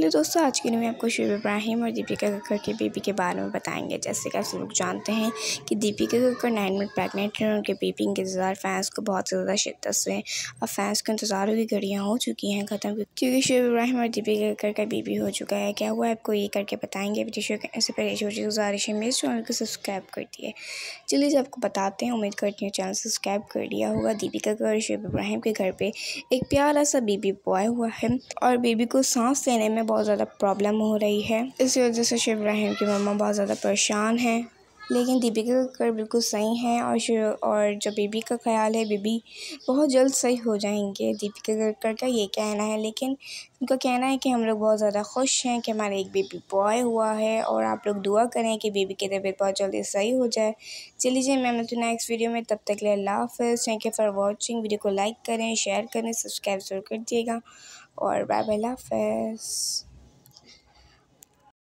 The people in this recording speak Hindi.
हेलो दोस्तों आज की दिन में आपको शुभ इब्राहिम और दीपिका कक्कर के बेबी के बारे में बताएंगे जैसे कि आप सब लोग जानते हैं कि दीपिका कक्कर नाइन मिनट प्रेगनेंट हैं उनके बेबी के इंतज़ार फैंस को बहुत ज़्यादा शिद्दत से और फैंस के इंतज़ारों की घड़ियाँ हो चुकी हैं ख़त्म क्योंकि शुभ इब्राहिम और दीपिका कक्कर का बेबी हो चुका है क्या हुआ आपको ये करके बताएंगे ऐसे पहले छोटी गुजारिश है मेरे चैनल को सब्सक्राइब कर दिए चलिए जब आपको बताते हैं उम्मीद करती हूँ चैनल सब्सक्राइब कर दिया होगा दीपिका कक्कर और शुभ इब्राहिम के घर पर एक प्यारा सा बेबी बॉय हुआ है और बेबी को सांस देने में बहुत ज़्यादा प्रॉब्लम हो रही है इसी वजह से शिव राहिम की मम्मा बहुत ज़्यादा परेशान हैं लेकिन दीपिका कक्कर बिल्कुल सही हैं और और जो बेबी का ख्याल है बेबी बहुत जल्द सही हो जाएंगे दीपिका कक्कर का ये कहना है लेकिन उनका कहना है कि हम लोग बहुत ज़्यादा खुश हैं कि हमारा एक बेबी बॉय हुआ है और आप लोग दुआ करें कि बेबी की तबीयत बहुत जल्दी सही हो जाए चलिए जी मैं मिलती नेक्स्ट वीडियो में तब तक ले अल्लाह हाफ़ thank you for watching video को लाइक करें शेयर करें सब्सक्राइब जरूर कर दिएगा और बाय बाय हाफ़